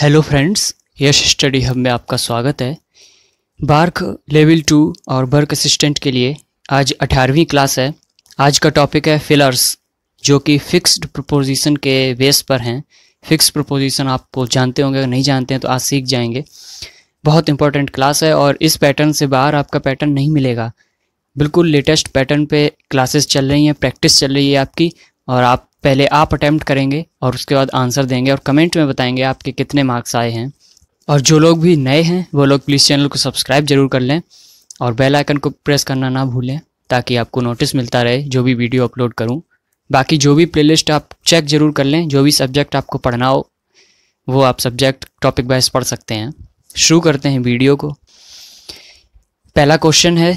hello friends Yash study hub में आपका स्वागत है बार्क लेवल टू और बर्क असिस्टेंट के लिए आज अठारहवीं क्लास है आज का टॉपिक है फिलर्स जो कि फिक्स्ड प्रपोजिशन के बेस पर हैं फिक्स्ड प्रपोजिशन आपको जानते होंगे अगर नहीं जानते हैं तो आज सीख जाएंगे बहुत इंपॉर्टेंट क्लास है और इस पैटर्न से बाहर आपका पैटर्न नहीं मिलेगा बिल्कुल लेटेस्ट पैटर्न पे क्लासेस चल रही हैं प्रैक्टिस चल रही है आपकी और आप पहले आप अटैम्प्ट करेंगे और उसके बाद आंसर देंगे और कमेंट में बताएंगे आपके कितने मार्क्स आए हैं और जो लोग भी नए हैं वो लोग प्लीज़ चैनल को सब्सक्राइब जरूर कर लें और बेल आइकन को प्रेस करना ना भूलें ताकि आपको नोटिस मिलता रहे जो भी वीडियो अपलोड करूं बाकी जो भी प्लेलिस्ट आप चेक ज़रूर कर लें जो भी सब्जेक्ट आपको पढ़ना हो वो आप सब्जेक्ट टॉपिक वाइज पढ़ सकते हैं शुरू करते हैं वीडियो को पहला क्वेश्चन है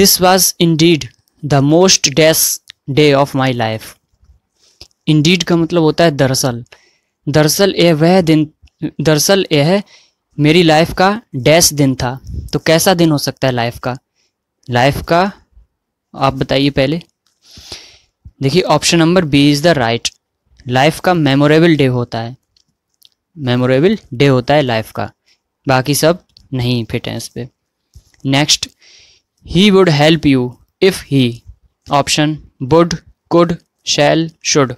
this was indeed the most dash day of my life indeed का मतलब होता है दरअसल दरअसल यह वह दिन दरअसल यह मेरी लाइफ का डैश दिन था तो कैसा दिन हो सकता है लाइफ का लाइफ का आप बताइए पहले देखिए option number B is the right life का मेमोरेबल डे होता है मेमोरेबल डे होता है लाइफ का बाकी सब नहीं फिट हैं इस पर next he would help you if he option would could shall should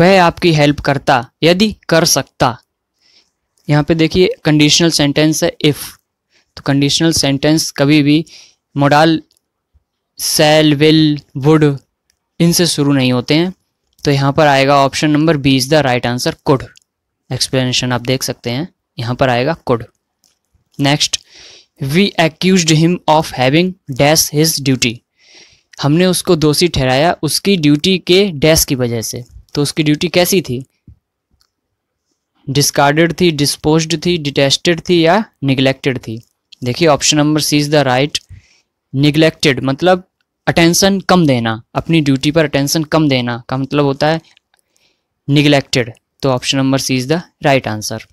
वह आपकी हेल्प करता यदि कर सकता यहाँ पे देखिए कंडीशनल सेंटेंस है इफ़ तो कंडीशनल सेंटेंस कभी भी मोडाल सेल विल वुड इनसे शुरू नहीं होते हैं तो यहाँ पर आएगा option number B is the right answer could explanation आप देख सकते हैं यहाँ पर आएगा could next we accuse him of having dash his duty हमने उसको दोषी ठहराया उसकी ड्यूटी के डैश की वजह से तो उसकी ड्यूटी कैसी थी डिस्कार्डेड थी डिस्पोज थी डिटेस्टेड थी या निगलेक्टेड थी देखिए option number C is the right neglected मतलब अटेंशन कम देना अपनी ड्यूटी पर अटेंशन कम देना का मतलब होता है निगलेक्टेड तो option number C is the right answer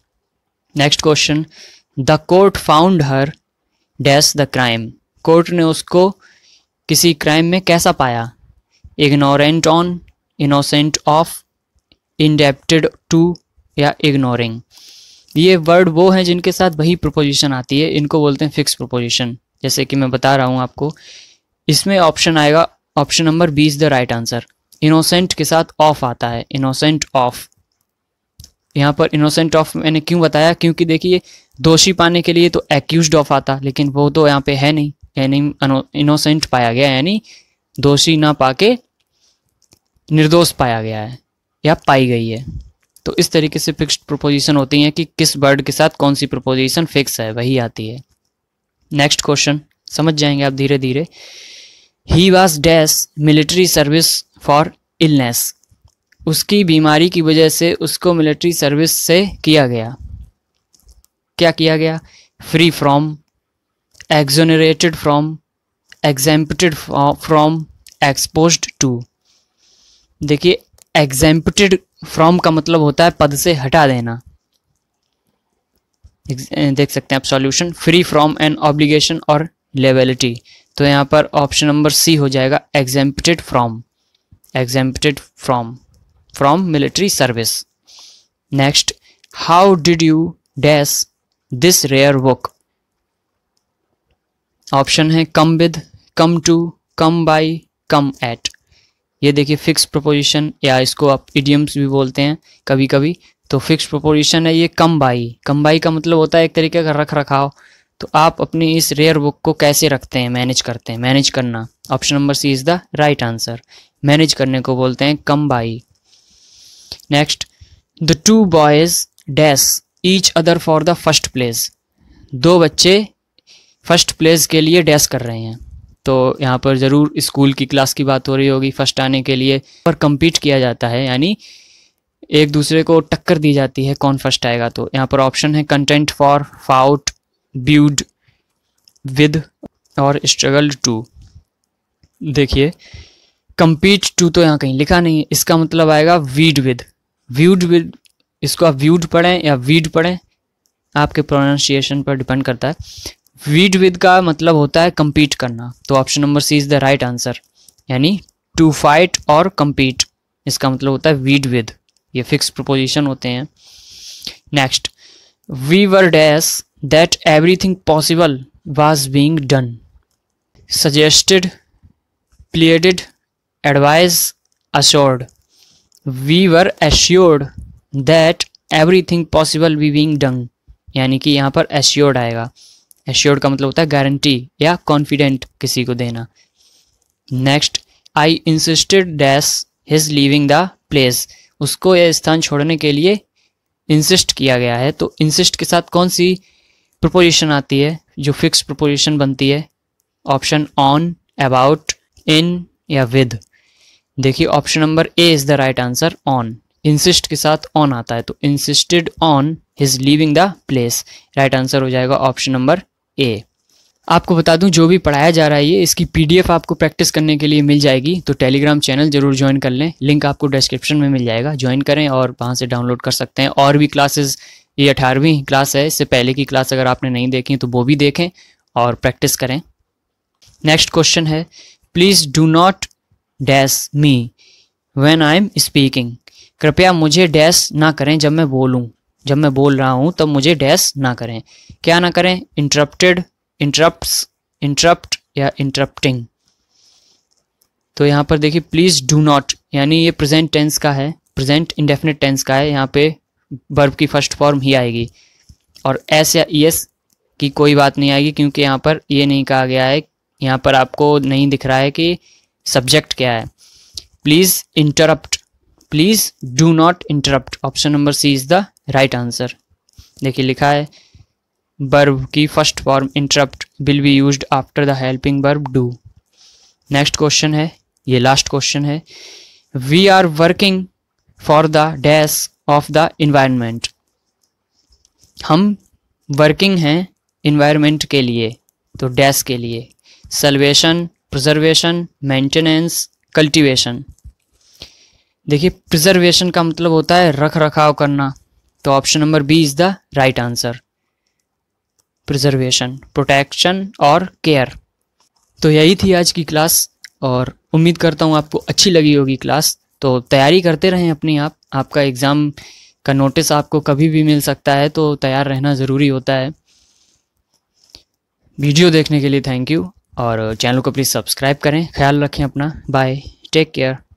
next question the court found her dash the crime court ने उसको किसी क्राइम में कैसा पाया ignorant on innocent of indebted to या इग्नोरिंग ये वर्ड वो हैं जिनके साथ वही प्रोपोजिशन आती है इनको बोलते हैं फिक्स प्रोपोजिशन जैसे कि मैं बता रहा हूँ आपको इसमें ऑप्शन आएगा option number B is the right answer innocent के साथ ऑफ आता है इनोसेंट ऑफ यहाँ पर इनोसेंट ऑफ मैंने क्यों बताया क्योंकि देखिए दोषी पाने के लिए तो एक्यूज ऑफ आता लेकिन वो तो यहाँ पे है नहीं यानी इनोसेंट पाया गया यानी दोषी ना पाके निर्दोष पाया गया है या पाई गई है तो इस तरीके से फिक्स्ड प्रपोजिशन होती हैं कि किस वर्ड के साथ कौन सी प्रपोजिशन फिक्स है वही आती है नेक्स्ट क्वेश्चन समझ जाएंगे आप धीरे धीरे he was dash military service for illness उसकी बीमारी की वजह से उसको मिलिट्री सर्विस से किया गया क्या किया गया free from exonerated from exempted from exposed to देखिए एग्जेम्पटेड फ्रॉम का मतलब होता है पद से हटा देना देख सकते हैं आप solution free from an obligation और लेबेलिटी तो यहाँ पर ऑप्शन नंबर सी हो जाएगा exempted from exempted from from military service next how did you dash this rare book option है come with come to come by come at ये देखिए fix preposition या इसको आप इडियम्स भी बोलते हैं कभी कभी तो फिक्स प्रपोजिशन है ये कम बाई कम बाई का मतलब होता है एक तरीके का रख रखाव तो आप अपनी इस रेयर बुक को कैसे रखते हैं मैनेज करते हैं मैनेज करना option number C is the right answer manage करने को बोलते हैं come by next the two boys dash each other for the first place दो बच्चे फर्स्ट प्लेस के लिए डैस कर रहे हैं तो यहाँ पर ज़रूर स्कूल की क्लास की बात हो रही होगी फर्स्ट आने के लिए पर कम्पीट किया जाता है यानी एक दूसरे को टक्कर दी जाती है कौन फर्स्ट आएगा तो यहाँ पर ऑप्शन है contend for fought vied with और स्ट्रगल टू देखिए कम्पीट टू तो यहाँ कहीं लिखा नहीं है इसका मतलब आएगा वीड विद व्यूड विद इसको आप व्यूड पढ़ें या वीड पढ़ें आपके प्रोनाउंसिएशन पर डिपेंड करता है वीट विद का मतलब होता है कम्पीट करना तो option number C is the right answer यानी टू फाइट और कम्पीट इसका मतलब होता है वीड विद ये फिक्स प्रपोजिशन होते हैं next we were dash that everything possible was being done suggested pleaded advised assured we were assured that everything possible we being done यानी कि यहाँ पर एश्योर्ड आएगा एश्योर्ड का मतलब होता है गारंटी या कॉन्फिडेंट किसी को देना next I insisted dash his leaving the place उसको यह स्थान छोड़ने के लिए इंसिस्ट किया गया है तो इंसिस्ट के साथ कौन सी प्रपोजिशन आती है जो फिक्स प्रपोजिशन बनती है ऑप्शन ऑन अबाउट इन या विद देखिए option number A is the right answer on insist के साथ ऑन आता है तो insisted on his leaving the place right answer हो जाएगा ऑप्शन नंबर ए आपको बता दूं जो भी पढ़ाया जा रहा है ये इसकी पीडीएफ आपको प्रैक्टिस करने के लिए मिल जाएगी तो टेलीग्राम चैनल जरूर ज्वाइन कर लें लिंक आपको डिस्क्रिप्शन में मिल जाएगा ज्वाइन करें और वहाँ से डाउनलोड कर सकते हैं और भी क्लासेस ये अठारहवीं क्लास है इससे पहले की क्लास अगर आपने नहीं देखी तो वो भी देखें और प्रैक्टिस करें नेक्स्ट क्वेश्चन है please do not dash me when I am speaking कृपया मुझे डैश ना करें जब मैं बोलूँ जब मैं बोल रहा हूँ तब मुझे डैश ना करें क्या ना करें इंटरप्टेड इंटरप्ट इंटरप्ट या इंटरप्टिंग तो यहाँ पर देखिए प्लीज़ डू नॉट यानी ये प्रेजेंट टेंस का है प्रेजेंट इंडेफिनेट टेंस का है यहाँ पे बर्ब की फर्स्ट फॉर्म ही आएगी और एस या ई एस की कोई बात नहीं आएगी क्योंकि यहाँ पर ये नहीं कहा गया है यहाँ पर आपको नहीं दिख रहा है कि सब्जेक्ट क्या है please interrupt please do not interrupt option number C is the right answer देखिए लिखा है बर्ब की first form interrupt will be use after the helping verb do next question है ये लास्ट क्वेश्चन है we are working for the dash of the environment हम working हैं environment के लिए तो डैश के लिए सल्वेशन प्रिजर्वेशन मेंटेनेंस कल्टीवेशन देखिए प्रिजर्वेशन का मतलब होता है रख रखाव करना तो option number B is the right answer preservation protection और केयर तो यही थी आज की क्लास और उम्मीद करता हूँ आपको अच्छी लगी होगी क्लास तो तैयारी करते रहें अपनी आप आपका एग्ज़ाम का नोटिस आपको कभी भी मिल सकता है तो तैयार रहना ज़रूरी होता है वीडियो देखने के लिए थैंक यू और चैनल को प्लीज़ सब्सक्राइब करें ख्याल रखें अपना बाय टेक केयर